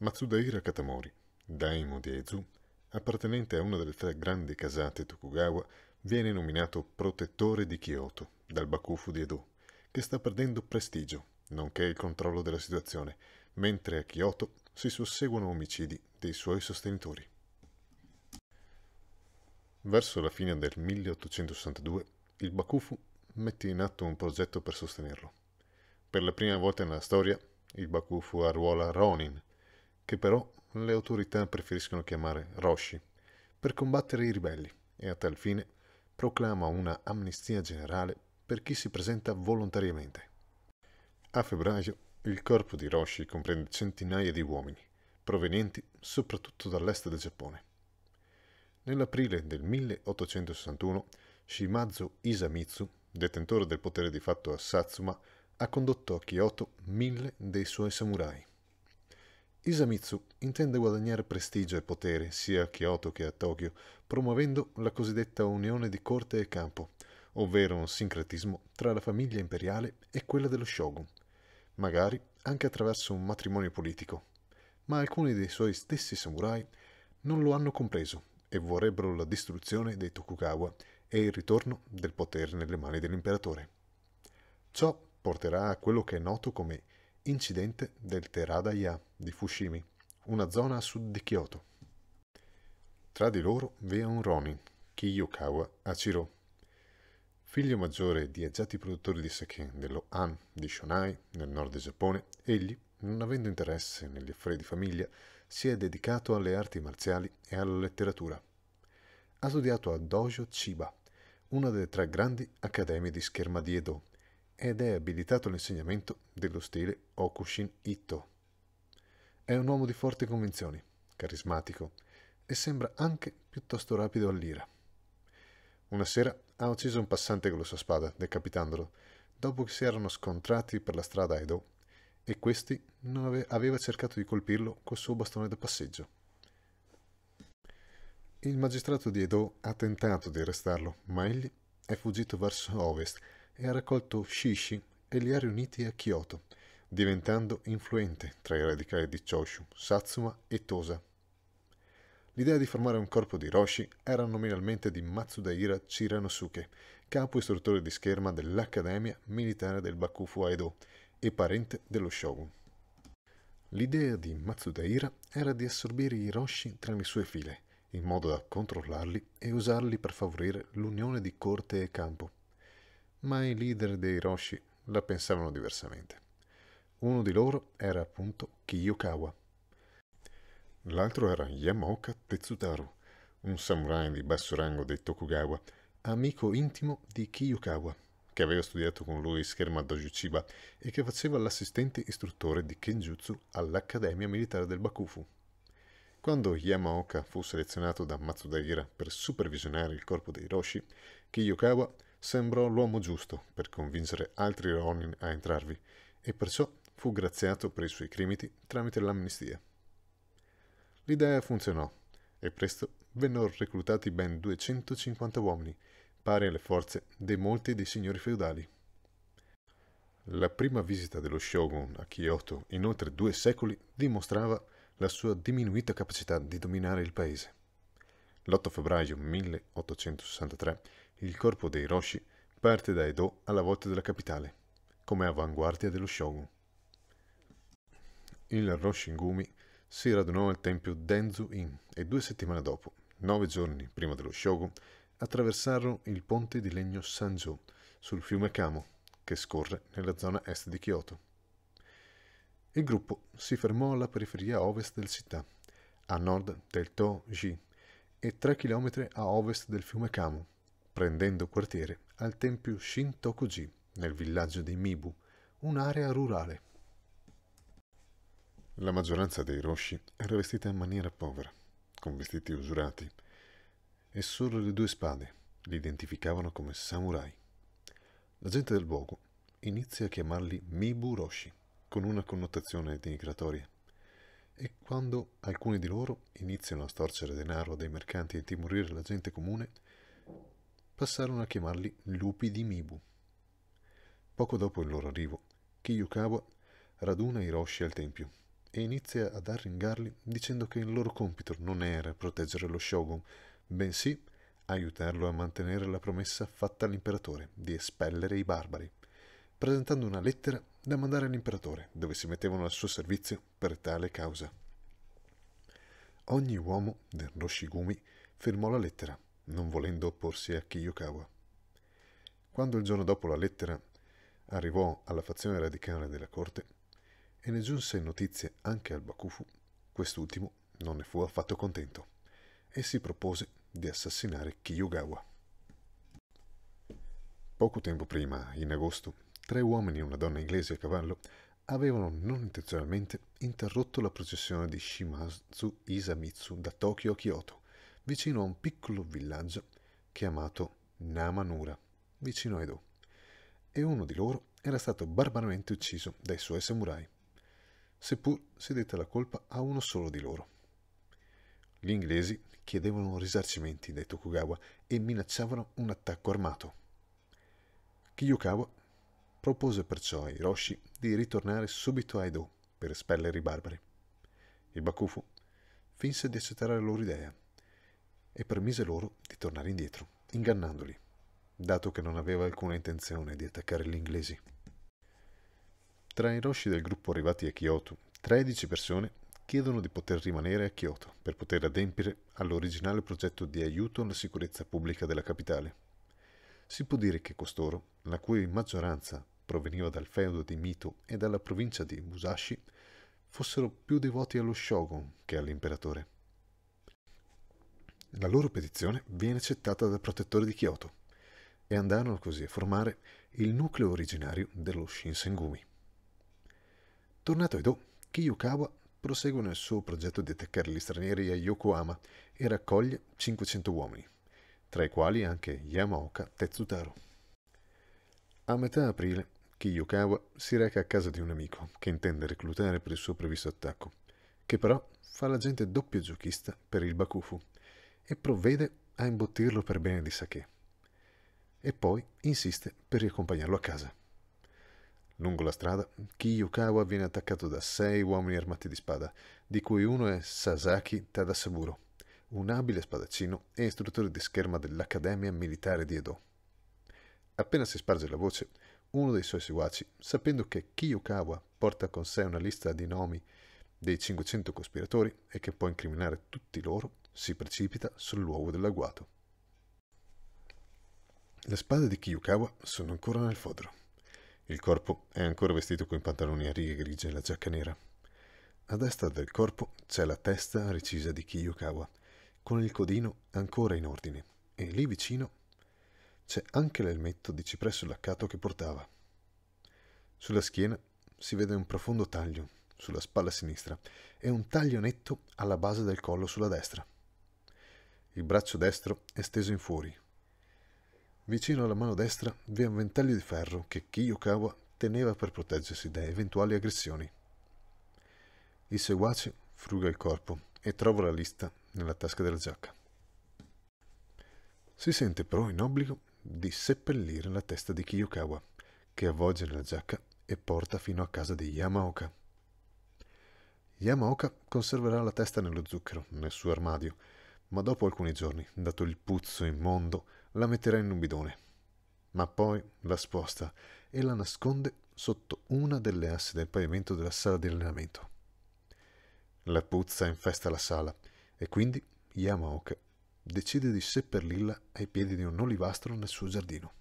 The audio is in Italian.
Matsudaira Katamori, daimo di Aizu, appartenente a una delle tre grandi casate Tokugawa, viene nominato protettore di Kyoto dal Bakufu di Edo, che sta perdendo prestigio, nonché il controllo della situazione, mentre a Kyoto si susseguono omicidi dei suoi sostenitori. Verso la fine del 1862 il Bakufu mette in atto un progetto per sostenerlo. Per la prima volta nella storia il Bakufu arruola Ronin, che però le autorità preferiscono chiamare Roshi, per combattere i ribelli e a tal fine proclama una amnistia generale per chi si presenta volontariamente. A febbraio il corpo di Roshi comprende centinaia di uomini, provenienti soprattutto dall'est del Giappone. Nell'aprile del 1861 Shimazu Isamitsu, detentore del potere di fatto a Satsuma, ha condotto a Kyoto mille dei suoi samurai. Isamitsu intende guadagnare prestigio e potere sia a Kyoto che a Tokyo, promuovendo la cosiddetta unione di corte e campo, ovvero un sincretismo tra la famiglia imperiale e quella dello shogun, magari anche attraverso un matrimonio politico. Ma alcuni dei suoi stessi samurai non lo hanno compreso e vorrebbero la distruzione dei Tokugawa e il ritorno del potere nelle mani dell'imperatore. Ciò porterà a quello che è noto come incidente del Terada Ya di Fushimi, una zona a sud di Kyoto. Tra di loro vi è un Ronin, Kiyokawa Achiro, figlio maggiore di agiati produttori di sake dello Han di Shonai nel nord del Giappone, egli, non avendo interesse negli affari di famiglia, si è dedicato alle arti marziali e alla letteratura. Ha studiato a Dojo Chiba, una delle tre grandi accademie di scherma di Edo, ed è abilitato all'insegnamento dello stile Okushin Ito. È un uomo di forti convinzioni, carismatico e sembra anche piuttosto rapido all'ira. Una sera ha ucciso un passante con la sua spada, decapitandolo, dopo che si erano scontrati per la strada a Edo e questi ave- aveva cercato di colpirlo col suo bastone da passeggio. Il magistrato di Edo ha tentato di arrestarlo, ma egli è fuggito verso ovest e ha raccolto Shishi e li ha riuniti a Kyoto, diventando influente tra i radicali di Choshu, Satsuma e Tosa. L'idea di formare un corpo di Roshi era nominalmente di Matsudaira Chiranosuke, capo istruttore di scherma dell'Accademia Militare del Bakufu Aido e parente dello Shogun. L'idea di Matsudaira era di assorbire i Roshi tra le sue file, in modo da controllarli e usarli per favorire l'unione di corte e campo. Ma i leader dei Roshi la pensavano diversamente. Uno di loro era appunto Kiyokawa. L'altro era Yamaoka Tetsutaru, un samurai di basso rango dei Tokugawa, amico intimo di Kiyokawa, che aveva studiato con lui scherma Dojuchiba e che faceva l'assistente istruttore di Kenjutsu all'Accademia Militare del Bakufu. Quando Yamaoka fu selezionato da Matsudaira per supervisionare il corpo dei Roshi, Kiyokawa sembrò l'uomo giusto per convincere altri Ronin a entrarvi e perciò fu graziato per i suoi crimini tramite l'amnistia. L'idea funzionò e presto vennero reclutati ben 250 uomini, pari alle forze di molti dei signori feudali. La prima visita dello shogun a Kyoto in oltre due secoli dimostrava la sua diminuita capacità di dominare il paese. L'8 febbraio 1863 il corpo dei Roshi parte da Edo alla volta della capitale, come avanguardia dello shogun il Roshingumi si radunò al tempio Denzu-in e due settimane dopo, nove giorni prima dello Shogun, attraversarono il ponte di legno Sanjo sul fiume Kamo, che scorre nella zona est di Kyoto. Il gruppo si fermò alla periferia ovest della città, a nord del To-ji e 3 km a ovest del fiume Kamo, prendendo quartiere al tempio Shintoku-ji nel villaggio di Mibu, un'area rurale la maggioranza dei Roshi era vestita in maniera povera, con vestiti usurati, e solo le due spade li identificavano come samurai. La gente del luogo inizia a chiamarli Mibu Roshi, con una connotazione denigratoria. E quando alcuni di loro iniziano a storcere denaro dai mercanti e intimorire la gente comune, passarono a chiamarli lupi di Mibu. Poco dopo il loro arrivo, Kiyokawa raduna i Roshi al tempio e inizia ad arringarli dicendo che il loro compito non era proteggere lo shogun, bensì aiutarlo a mantenere la promessa fatta all'imperatore di espellere i barbari, presentando una lettera da mandare all'imperatore dove si mettevano al suo servizio per tale causa. Ogni uomo del Roshigumi firmò la lettera, non volendo opporsi a Kiyokawa. Quando il giorno dopo la lettera arrivò alla fazione radicale della corte, e ne giunse notizie anche al Bakufu, quest'ultimo non ne fu affatto contento e si propose di assassinare Kiyogawa. Poco tempo prima, in agosto, tre uomini e una donna inglese a cavallo avevano non intenzionalmente interrotto la processione di Shimazu Isamitsu da Tokyo a Kyoto, vicino a un piccolo villaggio chiamato Namanura, vicino a Edo, e uno di loro era stato barbaramente ucciso dai suoi samurai seppur si dette la colpa a uno solo di loro. Gli inglesi chiedevano risarcimenti dai Tokugawa e minacciavano un attacco armato. Kiyukawa propose perciò ai Hiroshi di ritornare subito a Edo per espellere i barbari. Il Bakufu finse di accettare la loro idea e permise loro di tornare indietro, ingannandoli, dato che non aveva alcuna intenzione di attaccare gli inglesi. Tra i roshi del gruppo arrivati a Kyoto, 13 persone chiedono di poter rimanere a Kyoto per poter adempiere all'originale progetto di aiuto alla sicurezza pubblica della capitale. Si può dire che costoro, la cui maggioranza proveniva dal feudo di Mito e dalla provincia di Musashi, fossero più devoti allo shogun che all'imperatore. La loro petizione viene accettata dal protettore di Kyoto e andarono così a formare il nucleo originario dello Shinsengumi. Tornato a Edo, Kiyokawa prosegue nel suo progetto di attaccare gli stranieri a Yokohama e raccoglie 500 uomini, tra i quali anche Yamaoka Tetsutaro. A metà aprile, Kiyokawa si reca a casa di un amico che intende reclutare per il suo previsto attacco, che però fa l'agente doppio giochista per il Bakufu e provvede a imbottirlo per bene di sake. E poi insiste per riaccompagnarlo a casa. Lungo la strada, Kiyukawa viene attaccato da sei uomini armati di spada, di cui uno è Sasaki Tadasaburo, un abile spadaccino e istruttore di scherma dell'Accademia Militare di Edo. Appena si sparge la voce, uno dei suoi seguaci, sapendo che Kiyukawa porta con sé una lista di nomi dei 500 cospiratori e che può incriminare tutti loro, si precipita sul luogo dell'agguato. Le spade di Kiyukawa sono ancora nel fodero. Il corpo è ancora vestito con i pantaloni a righe grigie e la giacca nera. A destra del corpo c'è la testa recisa di Kiyokawa, con il codino ancora in ordine, e lì vicino c'è anche l'elmetto di cipresso laccato che portava. Sulla schiena si vede un profondo taglio sulla spalla sinistra e un taglio netto alla base del collo sulla destra. Il braccio destro è steso in fuori, Vicino alla mano destra vi è un ventaglio di ferro che Kiyokawa teneva per proteggersi da eventuali aggressioni. Il seguace fruga il corpo e trova la lista nella tasca della giacca. Si sente però in obbligo di seppellire la testa di Kiyokawa, che avvolge nella giacca e porta fino a casa di Yamaoka. Yamaoka conserverà la testa nello zucchero, nel suo armadio, ma dopo alcuni giorni, dato il puzzo immondo, la metterà in un bidone. Ma poi la sposta e la nasconde sotto una delle assi del pavimento della sala di allenamento. La puzza infesta la sala e quindi Yamaoka decide di seppellirla ai piedi di un olivastro nel suo giardino.